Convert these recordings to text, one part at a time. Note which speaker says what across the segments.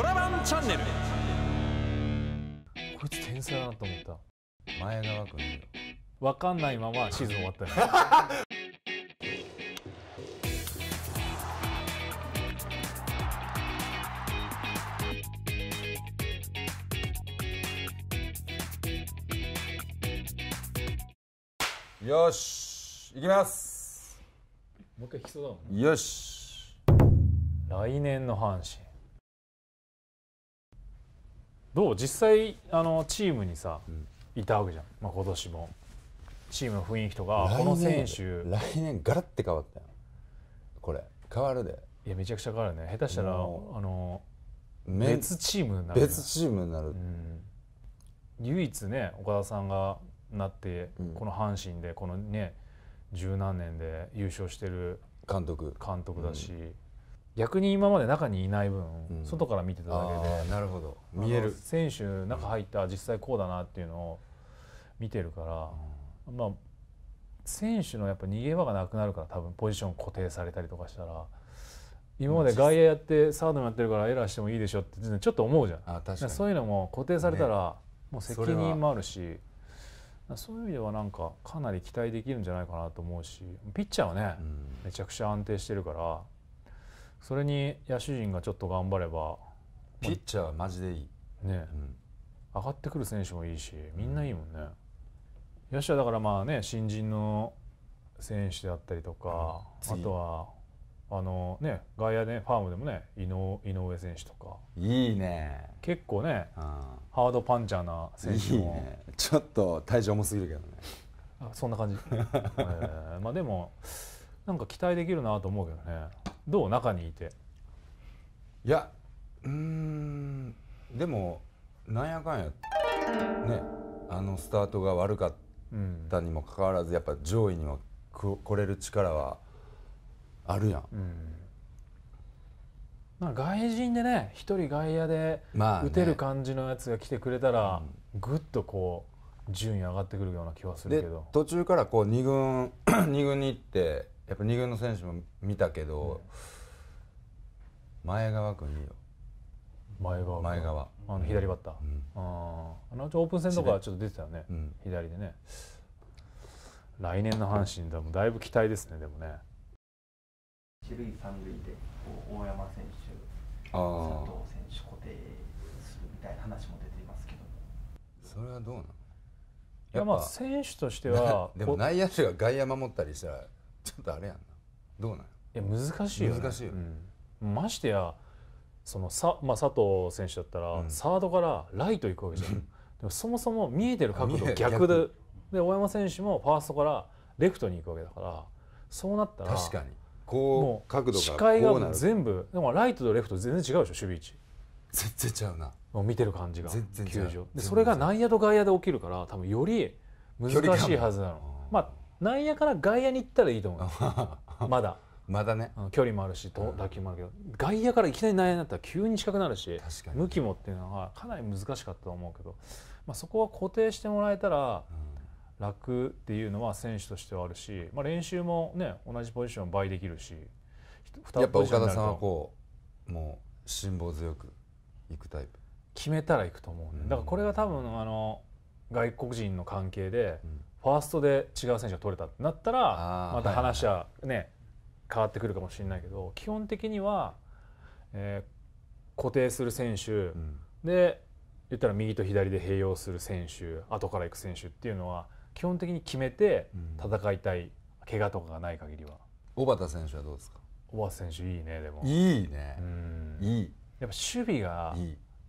Speaker 1: トラバンチャンネルこいつ天才だなと思った前川君わかんないままシーズン終わった
Speaker 2: よ、よしいきますもう一回引きそうだもん、ね、よし
Speaker 1: 来年の阪神どう実際あのチームにさ、いたわけじゃん、まあ、今年もチームの雰囲気とかこの選手
Speaker 2: 来年ガラッて変わったよこれ変わるでいやめちゃくちゃ変わる
Speaker 1: ね下手したらあの別チームになる別チー
Speaker 2: ムになる、うん、
Speaker 1: 唯一ね岡田さんがなって、うん、この阪神でこのね十何年で優勝してる監督監督だし、うん逆に今まで中にいない分、うん、外から見てただけでなるほど見える選手中入った実際こうだなっていうのを見てるから、うん、まあ選手のやっぱ逃げ場がなくなるから多分ポジション固定されたりとかしたら今まで外野やってサードもやってるからエラーしてもいいでしょってちょっと思うじゃんあ確かそういうのも固定されたら、もう責任もあるし、ね、そういう意味ではなんかかなり期待できるんじゃないかなと思うしピッチャーはね、うん、めちゃくちゃ安定してるからそれに野手陣がちょっと頑張ればピッチャーはマジでいいね、うん、上がってくる選手もいいしみんないいもんね、うん、野手はだからまあね新人の選手であったりとか、うん、あとはあのね外野で、ね、ファームでもね井上井上選手とかいいね結構ね、うん、ハードパンチャーな選手も、ね、
Speaker 2: ちょっと体重重すぎるけどね
Speaker 1: あそんな感じ、え
Speaker 2: ー、
Speaker 1: まあでもなんか期待できるなと思うけどねどう中にいて
Speaker 2: いやうんでもなんやかんやねあのスタートが悪かったにもかかわらずやっぱ上位には来れる力はあるやん、うん
Speaker 1: なん外人でね一人外野で打てる感じのやつが来てくれたら、ぐっ、とこう順位上がってくるような気はするけど
Speaker 2: 途中からこう2軍2 軍に行ってやっぱ2軍の選手も見たけど、前川君いいよ前川前川あの左バッター、うん、あ
Speaker 1: あのうちオープン戦とかち
Speaker 2: ょっと出てたよね、うん、左でね来年の
Speaker 1: 阪神だもだいぶ期待ですねでもね
Speaker 2: 一塁三塁で大山選手佐藤選手固定するみたいな話も出ていますけどそれはどうなの
Speaker 1: いやまあ選手としては でも内
Speaker 2: 野手が外野守ったりしたらちょっとあれやんなどうなんいや難しいよ、ね、難しいよ、うん、
Speaker 1: ましてやそのさ、まあ、佐藤選手だったら、サードからライト行くわけじゃん でもそもそも見えてる角度逆でで大山選手もファーストからレフトに行くわけだからそうなったら確かに
Speaker 2: こう角度が視界が全部で
Speaker 1: もライトとレフト全然違うでしょ守備位置全然違うなもう見てる感じが全然違うでそれが内野と外野で起きるから多分より難しいはずなのまあ内野から外野に行ったらいいと思う まだまだね距離もあるしと打球もあるけど、うん、外野からいきなり内野になったら急に近くなるし確かに向きもっていうのはかなり難しかったと思うけど、まあ、そこは固定してもらえたら楽っていうのは選手としてはあるし、まあ、練習もね同じポジション
Speaker 2: 倍できるしやっぱ岡田さんはこうもう辛抱強く行くタイプ
Speaker 1: 決めたら行くと思う、ね、だからこれが多分あの外国人の関係で、うんファーストで違う選手が取れたってなったらまた話はね、変わってくるかもしれないけど基本的には、えー、固定する選手、で言ったら右と左で併用する選手後から行く選手っていうのは基本的に決めて戦いたい、うん、怪我とかがない限りは小畑選手はどうですか小畑選手いいねでもいいねいいやっぱ守備が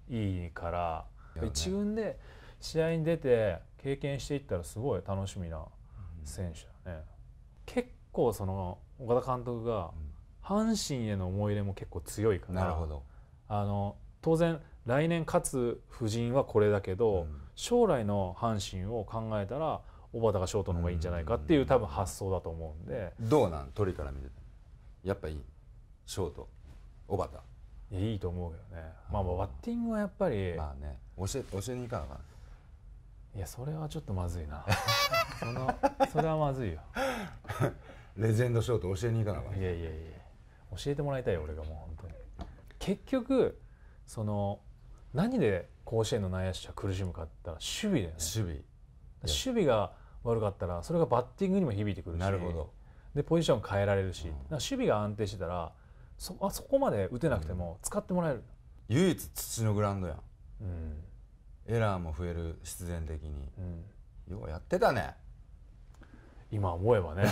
Speaker 1: いいから、ね、一軍で試合に出て経験していったらすごい楽しみな選手だね、うん、結構その岡田監督が阪神への思い入れも結構強いからなるほどあの当然来年勝つ布陣はこれだけど、うん、将来の阪神を考えたら小畑がショートの方がいいんじゃないかっていう多分発
Speaker 2: 想だと思うんで、うん、どうなん鳥から見てやっぱいいショート小畑いいと思うけどね、まあ、まあバッティングはやっぱり、まあね教え教えに行かな
Speaker 1: かんいやそれはちょっとまずいなそのそれはまずいよレジェンドショート教えに行かなかったいやいやいや教えてもらいたいよ俺がもう本当に結局その何で甲子園の内野手は苦しむかって言ったら守備だよね守備守備が悪かったらそれがバッティングにも響いてくるしなるほどでポジション変えられるし、うん、守備が安定してたらそあそこまで打てなくても使ってもらえる、
Speaker 2: うん、唯一土のグラウンドやん、うん、エラーも増える必然的に、うん、ようやってたね今思えばね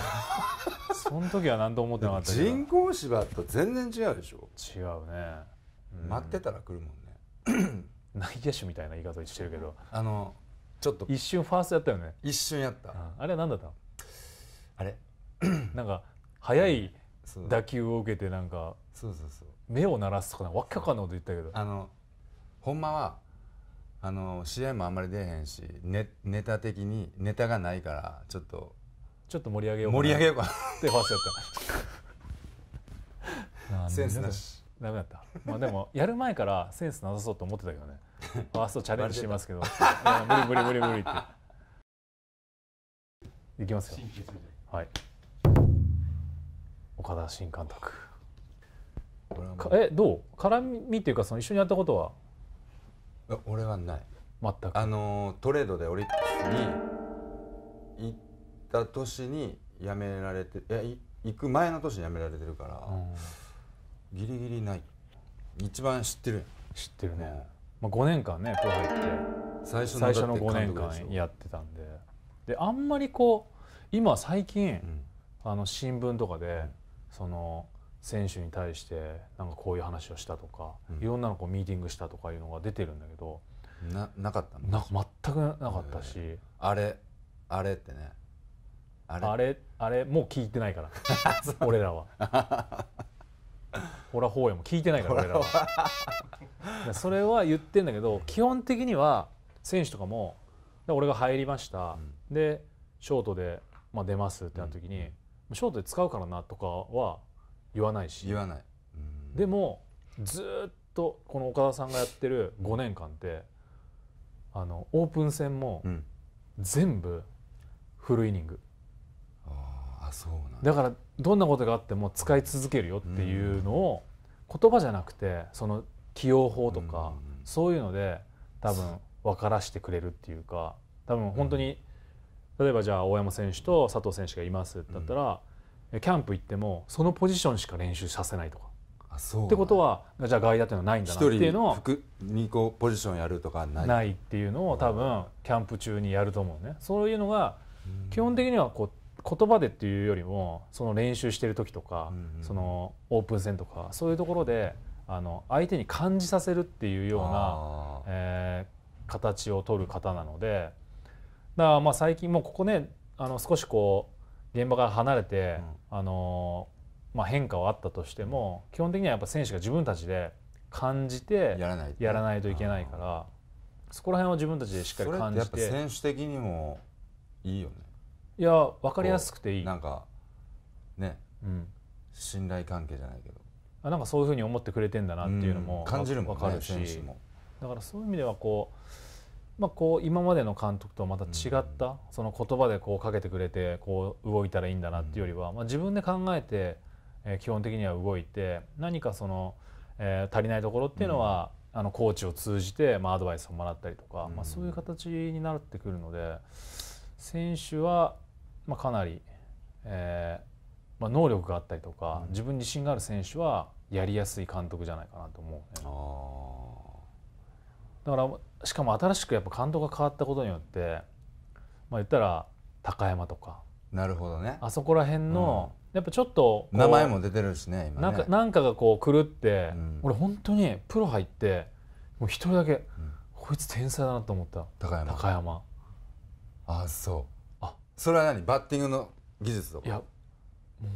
Speaker 2: その時は何と思ってなかったけど人工芝と全然違うでしょ違うね、うん、待ってたら来るもんね内野手みたいな言い方してるけど
Speaker 1: あのちょっと一瞬ファーストやったよね一瞬やった、うん、あれは何だったのあれ なんか速い打球を受けてなんかそうそうそう目
Speaker 2: を鳴らすとかわけわかんないこと言ったけどあのほんまはあの試合もあんまり出へんしネネタ的にネタがないからちょっとちょっと盛り上げようか盛り上げようかってファーストやった センスなし
Speaker 1: ダメだったまあでもやる前からセンスなさそうと思ってたけどねファーストチャレンジしますけど無理無理無理無理っていきますよはい岡田新監督
Speaker 2: えどう絡みっていうかその一緒にやったことは俺はない全くあのトレードでオリックスに行った年に辞められていや行く前の年に辞められてるから、うん、ギリギリない一番知ってる知ってるね、うん、まあ、5年間ねプロ入って最初の最初の5年間やって
Speaker 1: たんでであんまりこう今最近、うん、あの新聞とかで、その選手に対してなんかこういう話をしたとか、うん、いろんなのこうミーティングしたとかいうのが出てるんだけどななかったか全くなかったしあれあれってねあれあれあれもう聞いてないから 俺らは。ホラも聞いてないから俺らは それは言ってんだけど基本的には選手とかも俺が入りました、うん、でショートで、まあ、出ますってなった時に、うん、ショートで使うからなとかは言わないし言わないでもずっとこの岡田さんがやってる5年間ってあのオープン戦も全部フルイニング、
Speaker 2: うん、あそう
Speaker 1: なんだからどんなことがあっても使い続けるよっていうのを言葉じゃなくてその起用法とか、そういうので多分分からしてくれるっていうか多分本当に、例えばじゃあ大山選手と佐藤選手がいますだったら、キャンプ行ってもそのポジションしか練習させないとかってことは
Speaker 2: じゃあ外野っていうのはないんだなっていうのを1人個ポジションやるとかないないっていうのを
Speaker 1: 多分キャンプ中にやると思うねそういうのが基本的にはこう言葉でっていうよりもその練習してる時とか、うんうん、そのオープン戦とかそういうところであの相手に感じさせるっていうような、えー、形を取る方なのでだからまあ最近もうここねあの少しこう現場から離れて、うん、あのまあ、変化はあったとしても、基本的にはやっぱ選手が自分たちで感じてやらないらないといけないからそこら辺は自分たちでしっかり感じて選
Speaker 2: 手的にもいいよねいや分かりやすくていいなんかね、うん、信頼関係じゃないけど
Speaker 1: あなんかそういうふうに思ってくれてんだなっていうのも、うん、感じるもん、ね、分かるしだからそういう意味ではこうまあ、こう今までの監督とまた違った、その言葉でこうかけてくれてこう動いたらいいんだなっていうよりは、まあ、自分で考えて、えー、基本的には動いて何かその、えー、足りないところっていうのは、あのコーチを通じて、まあ、アドバイスをもらったりとか、まあ、そういう形になってくるので選手は、まあ、かなり、えーまあ、能力があったりとか、自分に自信がある選手はやりやすい監督じゃないかなと思う、ね。だからしかも新しくやっぱ監督が変わったことによってまあ言ったら高山とかなるほどねあそこら辺の、うん、やっぱちょっと名前も出て
Speaker 2: るしね今ねなんか
Speaker 1: なんかがこう狂って、う
Speaker 2: ん、俺本当にプロ入ってもう一人だけ、うん、こいつ天才だなと思った高山高山あそうあそれは何バッティングの技術とかいやも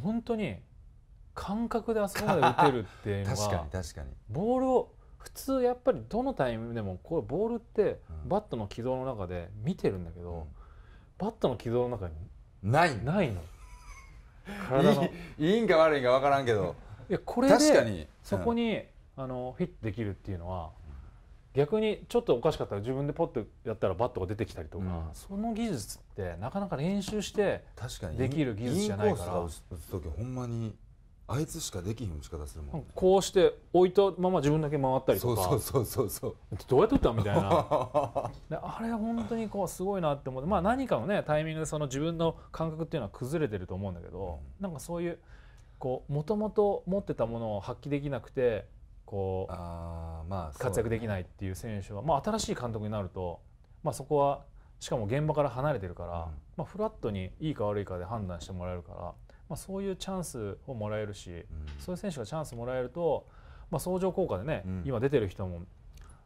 Speaker 1: う本当に感覚であそこまで打てるっていうのが 確かに確かにボールを普通やっぱりどのタイミングでもこうボールってバットの軌道の中で見てるんだけど、うん、バットの軌道の中にないないの
Speaker 2: 体のいいんか悪いんか分からんけどいやこれでそこに、
Speaker 1: うん、あのフィットできるっていうのは逆にちょっとおかしかったら自分でポッとやった
Speaker 2: らバットが出てきたりとか、うん、そ
Speaker 1: の技術ってなかなか練習してできる技術じゃないから。確かにインコー
Speaker 2: ス打つ時ほんまにあいつしかできひん打ち方するもん、
Speaker 1: ね、こうして置いたまま自分だけ回ったりとかそうそうそうそう
Speaker 2: どうやっとったみたいな
Speaker 1: あれは本当にこうすごいなって思って、まあ、何かのねタイミングでその自分の感覚っていうのは崩れてると思うんだけど、うん、なんかそういうもともと持ってたものを発揮できなくてこうあ、まあ、活躍できないっていう選手は、まあ、新しい監督になると、まあ、そこはしかも現場から離れてるから、うん、まあ、フラットにいいか悪いかで判断してもらえるから。まあ、そういうチャンスをもらえるし、うん、そういう選手がチャンスもらえると、まあ、相乗効果でね、うん、今出てる人も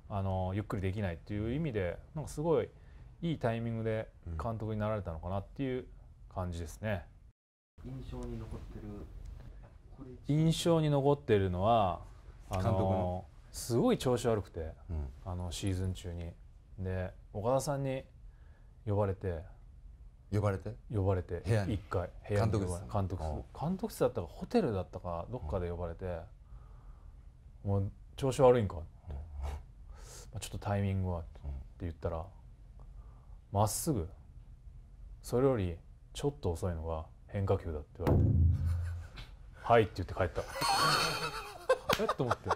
Speaker 1: あのゆっくりできないっていう意味でなんかすごいいいタイミングで監督になられたのかなっていう感じですね。
Speaker 2: 印象に残ってる
Speaker 1: 印象に残ってるのはあのすごい調子悪くて、うん、あのシーズン中にで岡田さんに呼ばれて呼ばれて呼ばれて部屋に1回部屋に監督室監督室監督室だったかホテルだったかどっかで呼ばれて「もう調子悪いんか?」って「ちょっとタイミングは」って言ったらまっすぐそれよりちょっと遅いのが変化球だって言われて「はい」って言って帰った えっと思って。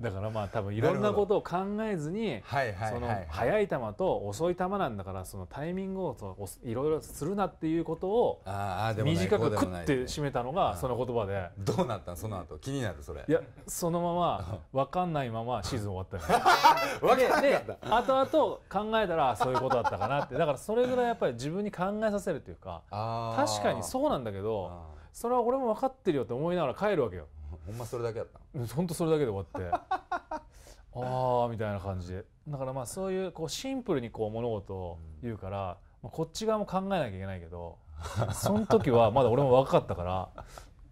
Speaker 1: だからまあ多分いろんなことを考えずにその速い球と遅い球なんだからそのタイミングをいろいろするなっていうことを短くくって締めたのがその言葉でどうなったんその後気になるそれいやそのまま分かんないままシーズン終わったよ、け で後々考えたらそういうことだったかなってだからそれぐらいやっぱり自分に考えさせるというか確かにそうなんだけどそれは俺も分かってるよって思いながら帰るわけよほんまそれだけだったのほんとそれだけで終わって ああみたいな感じでだからまあそういうこうシンプルにこう物事を言うから、まあ、こっち側も考えなきゃいけないけどその時はまだ俺も若かったから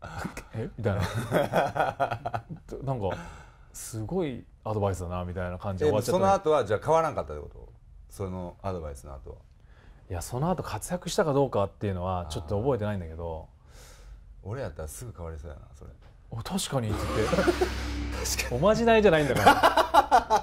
Speaker 1: えみたいな なんかすごいアドバイスだなみたいな感じで終わっちゃったその
Speaker 2: 後はじゃあ変わらんかったってこと
Speaker 1: そのア
Speaker 2: ドバイスの後は
Speaker 1: いやその後活躍したかどうかっていうのはちょっと覚えてないんだけど俺やったらすぐ変わりそうやなそれ。確かに」っつって「おまじないじゃないんだから